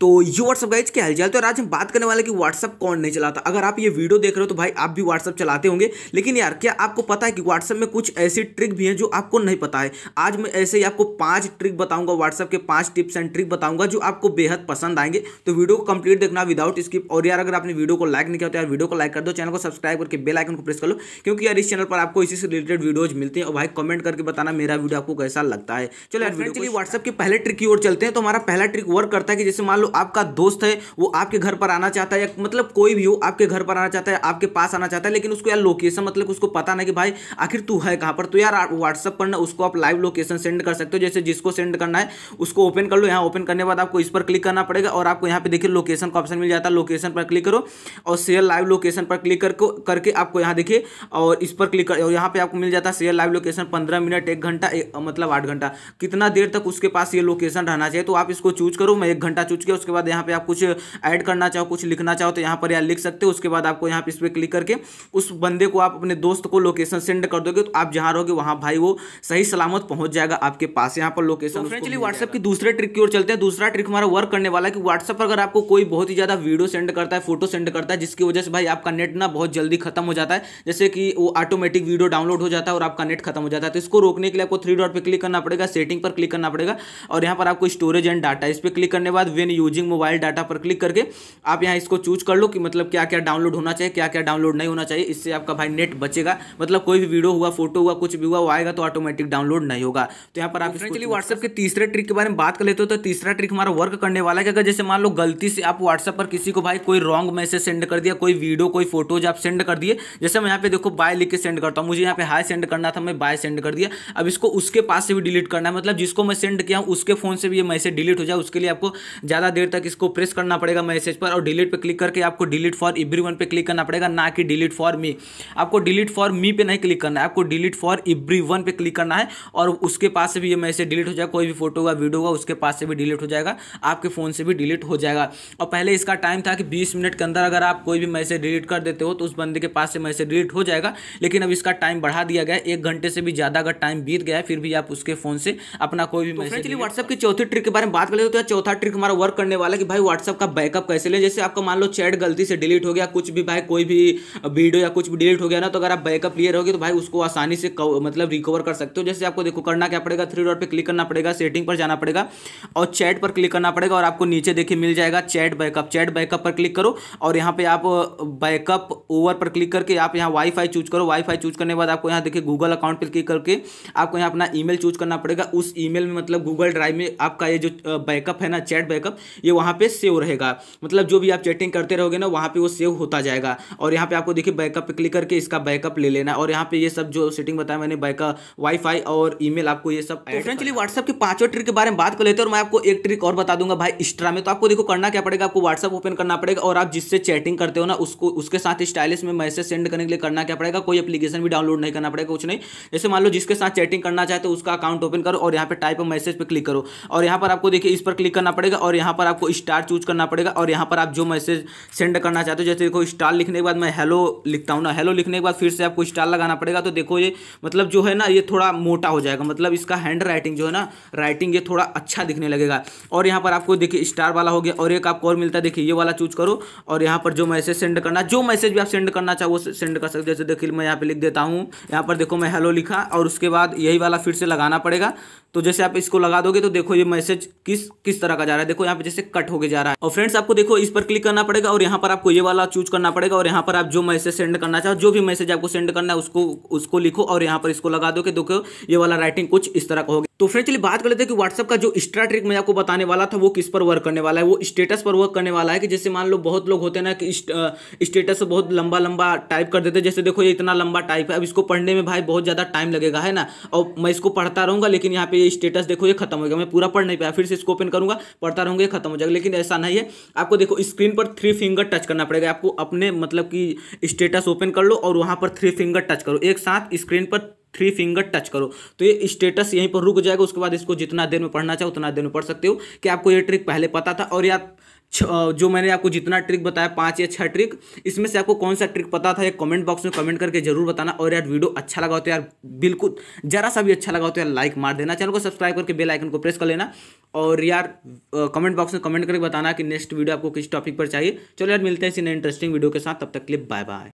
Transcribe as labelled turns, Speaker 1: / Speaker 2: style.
Speaker 1: तो you what's up guys क्या चाल तो आज हम बात करने वाले कि व्हाट्सअप कौन नहीं चलाता अगर आप ये वीडियो देख रहे हो तो भाई आप भी व्हाट्सअप चलाते होंगे लेकिन यार क्या आपको पता है कि व्हाट्सअप में कुछ ऐसी ट्रिक भी हैं जो आपको नहीं पता है आज मैं ऐसे ही आपको पांच ट्रिक बताऊंगा व्हाट्सअप के पांच टिप्स एंड ट्रिक बताऊंगा जो आपको बेहद पसंद आएंगे तो वीडियो को कंप्लीट देखना विदाउट स्किप और यार अगर आपने वीडियो को लाइक नहीं किया तो यार वीडियो को लाइक कर दो चैनल को सब्सक्राइब करके बेल आइकन को प्रेस कर लो क्योंकि यार इस चैनल पर आपको इसी से रिलेटेड वीडियोज मिलते हैं और भाई कमेंट करके बताना मेरा वीडियो आपको कैसा लगता है चलो यार वीडियो व्हाट्सअप के पहले ट्रिक की ओर चलते हैं तो हमारा पहला ट्रिक वर्क करता है कि जैसे मान लो आपका दोस्त है वो आपके घर पर आना चाहता है या मतलब कोई भी हो आपके घर पर आना चाहता है आपके पास आना चाहता है लेकिन उसको यार लोकेशन मतलब उसको पता नहीं कि भाई आखिर तू है कहाँ पर तो यार व्हाट्सअप पर ना उसको आप लाइव लोकेशन सेंड कर सकते हो जैसे जिसको सेंड करना है उसको ओपन कर लो यहाँ ओपन करने बाद आपको इस पर क्लिक करना पड़ेगा और आपको यहाँ पे देखिए लोकेशन का ऑप्शन मिल जाता है लोकेशन पर क्लिक करो और शेयर लाइव लोकेशन पर क्लिक करके करके आपको यहाँ देखिए और इस पर क्लिक कर और यहाँ पर आपको मिल जाता है शेयर लाइव लोकेशन पंद्रह मिनट एक घंटा मतलब आठ घंटा कितना देर तक उसके पास ये लोकेशन रहना चाहिए तो आप इसको चूज करो मैं एक घंटा चूज के हो उसके बाद यहाँ पे आप कुछ ऐड करना चाहो कुछ लिखना चाहो तो यहाँ पर यार लिख सकते हो उसके बाद आपको यहाँ पे इस पर क्लिक करके उस बंदे को आप अपने दोस्त को लोकेशन सेंड कर दोगे तो आप जहाँ रहोगे वहाँ भाई वो सही सलामत पहुँच जाएगा आपके पास यहाँ पर लोकेशन तो फ्रेंड व्हाट्सअप की दूसरे ट्रिक की ओर चलते हैं दूसरा ट्रिक हमारा वर्क करने वाला है कि व्हाट्सअप पर अगर आपको कोई बहुत ही ज़्यादा वीडियो सेंड करता है फोटो सेंड करता है जिसकी वजह से भाई आपका नेट ना बहुत जल्दी खत्म हो जाता है जैसे कि वो ऑटोमेटिक वीडियो डाउनलोड हो जाता है और आपका नेट खत्म हो जाता है तो इसको रोकने के लिए आपको थ्री डॉट पर क्लिक करना पड़ेगा सेटिंग पर क्लिक करना पड़ेगा और यहाँ पर आपको स्टोरेज एंड डाटा इस पर क्लिक करने बाद when you using mobile data पर क्लिक करके आप यहाँ इसको चूज कर लो कि मतलब क्या क्या डाउनलोड होना चाहिए क्या क्या डाउनलोड नहीं होना चाहिए इससे आपका भाई नेट बचेगा मतलब कोई भी वीडियो हुआ फोटो हुआ कुछ भी हुआ वो आएगा तो ऑटोमेटिक डाउनलोड नहीं होगा तो यहाँ पर आप चलिए तो व्हाट्सएप के तीसरे ट्रिक के बारे में बात कर लेते हो तो तीसरा ट्रिक हमारा वर्क करने वाला है कि अगर जैसे मान लो गलती से आप व्हाट्सएप पर किसी को भाई कोई रॉन्ग मैसेज सेंड कर दिया कोई वीडियो कोई फोटोज आप सेंड कर दिए जैसे मैं यहाँ पे देखो बाय लिख के सेंड करता हूँ मुझे यहाँ पे हाई सेंड करना था मैं बाय सेंड कर दिया अब इसको उसके पास से भी डिलीट करना है मतलब जिसको मैं सेंड किया हूँ उसके फोन से भी ये मैसेज डिलीट हो जाए उसके लिए आपको ज़्यादा देर तक इसको प्रेस करना पड़ेगा मैसेज पर और डिलीट पर क्लिक करके आपको delete for everyone click करना पड़ेगा ना कि डिलीट फॉर मी आपको डिलीट फॉर मी पे नहीं क्लिक करना है आपको डिलीट फॉर एवरी वन पे क्लिक करना है और उसके पास से भी ये मैसेज डिलीट हो जाएगा कोई भी फोटो होगा वीडियो होगा उसके पास से भी डिलीट हो जाएगा आपके फ़ोन से भी डिलीट हो जाएगा और पहले इसका टाइम था कि बीस मिनट के अंदर अगर आप कोई भी मैसेज डिलीट कर देते हो तो उस बंदे के पास से मैसेज डिलीट हो जाएगा लेकिन अब इसका टाइम बढ़ा दिया गया एक घंटे से भी ज़्यादा अगर टाइम बीत गया फिर भी आप उसके फ़ोन से अपना कोई भी तो मैसेज व्हाट्सएप की चौथी ट्रिक के बारे में बात करें तो चौथा ट्रिक हमारा वर्क करने वाला कि भाई व्हाट्सअप का बैकअप कैसे लें जैसे आपको मान लो चैट गलती से डिलीट हो गया कुछ भी भाई कोई भी वीडियो या कुछ भी डिलीट हो गया ना तो अगर आप बैकअप लिए रहोगे तो भाई उसको आसानी से मतलब रिकवर कर सकते हो जैसे आपको देखो करना क्या पड़ेगा थ्री डॉट पर क्लिक करना पड़ेगा सेटिंग पर जाना पड़ेगा और चैट पर क्लिक करना पड़ेगा और आपको नीचे देखिए मिल जाएगा चैट बैकअप चैट बैकअप पर क्लिक करो और यहाँ पर आप बैकअप ओवर पर क्लिक करके आप यहाँ वाईफाई चूज करो वाईफाई चूज करने के बाद आपको यहाँ देखिए गूगल अकाउंट पर क्लिक करके आपको यहाँ अपना ईमेल चूज करना पड़ेगा उस ईमेल में मतलब गूगल ड्राइव में आपका ये जो बैकअप है ना चैट बैकअप ये वहाँ पर सेव रहेगा मतलब जो भी आप चैटिंग करते रहोगे ना वहाँ पर वो सेव होता जाएगा और यहाँ पर आपको देखिए बैकअप क्लिक करके इसका बैकअप ले लेना और यहाँ पर ये सब जो सेटिंग बताया मैंने बैकअप वाईफाई और ईमेल आपको ये सब फ्रेंड तो चलिए व्हाट्सअप के पांचों ट्रिक के बारे में बात कर लेते हैं और मैं आपको एक ट्रिक और बता दूंगा भाई इंस्ट्रा में तो आपको देखो करना क्या पड़ेगा आपको व्हाट्सअप ओपन करना पड़ेगा और आप जिससे चैटिंग करते हो ना उसको उसके साथ स्टाइलिश में मैसेज सेंड करने के लिए करना क्या पड़ेगा कोई अपलीकेशन भी डाउनलोड नहीं करना पड़ेगा कुछ नहीं जैसे मान लो जिसके साथ चैटिंग करना चाहते हो तो उसका अकाउंट ओपन करो और यहाँ पर टाइप मैसेज पर क्लिक करो और यहाँ पर आपको देखिए इस पर क्लिक करना पड़ेगा और यहाँ पर पर आपको स्टार चूज करना पड़ेगा और यहाँ पर आप जो मैसेज सेंड करना चाहते हो जैसे देखो स्टार लिखने के बाद मैं हेलो लिखता हूँ ना हेलो लिखने के बाद फिर से आपको स्टार लगाना पड़ेगा तो देखो ये मतलब जो है ना ये थोड़ा मोटा हो जाएगा मतलब इसका हैंड राइटिंग जो है ना राइटिंग ये थोड़ा अच्छा दिखने लगेगा और यहाँ पर आपको देखिए स्टार वाला हो गया और एक आपको और मिलता है देखिए ये वाला चूज करो और यहाँ पर जो मैसेज सेंड करना जो मैसेज भी आप सेंड करना चाहो वो सेंड कर सकते जैसे देखिए मैं यहाँ पर लिख देता हूँ यहाँ पर देखो मैं हेलो लिखा और उसके बाद यही वाला फिर से लगाना पड़ेगा तो जैसे आप इसको लगा दोगे तो देखो ये मैसेज किस किस तरह का जा रहा है देखो यहाँ पे से कट होकर जा रहा है और फ्रेंड्स आपको देखो इस पर क्लिक करना पड़ेगा और यहाँ पर आपको ये वाला चूज करना पड़ेगा और यहाँ पर आप जो मैसेज सेंड करना चाहो जो भी मैसेज आपको सेंड करना है उसको उसको लिखो और यहाँ पर इसको लगा दो कि देखो ये वाला राइटिंग कुछ इस तरह का होगा तो फ्रेंड चलिए बात कर लेते हैं कि व्हाट्सअप का जो एक्स्ट्रा ट्रिक मैं आपको बताने वाला था वो किस पर वर्क करने वाला है वो स्टेटस पर वर्क करने वाला है कि जैसे मान लो बहुत लोग होते हैं ना कि स्टेटस बहुत लंबा लंबा टाइप कर देते हैं जैसे देखो ये इतना लंबा टाइप है अब इसको पढ़ने में भाई बहुत ज़्यादा टाइम लगेगा है ना और मैं इसको पढ़ता रहूँगा लेकिन यहाँ पे ये स्टेटस देखो ये खत्म हो गया मैं पूरा पढ़ नहीं पाया फिर से इसको ओपन करूँगा पढ़ता रहूँगा ये खत्म हो जाएगा लेकिन ऐसा नहीं है आपको देखो स्क्रीन पर थ्री फिंगर टच करना पड़ेगा आपको अपने मतलब कि स्टेटस ओपन कर लो और वहाँ पर थ्री फिंगर टच करो एक साथ स्क्रीन पर थ्री फिंगर टच करो तो ये स्टेटस यहीं पर रुक जाएगा उसके बाद इसको जितना देर में पढ़ना चाहो उतना देर में पढ़ सकते हो कि आपको ये ट्रिक पहले पता था और या जो मैंने आपको जितना ट्रिक बताया पाँच या छः ट्रिक इसमें से आपको कौन सा ट्रिक पता था ये कमेंट बॉक्स में कमेंट करके जरूर बताना और यार वीडियो अच्छा लगा हो तो यार बिल्कुल जरा सा भी अच्छा लगा हो तो यार लाइक मार देना चैनल को सब्सक्राइब करके बेल आइकन को प्रेस कर लेना और यार कमेंट बॉक्स में कमेंट करके बताना कि नेक्स्ट वीडियो आपको किस टॉपिक पर चाहिए चलो यार मिलते हैं इसी इंटरेस्टिंग वीडियो के साथ तब तक के लिए बाय बाय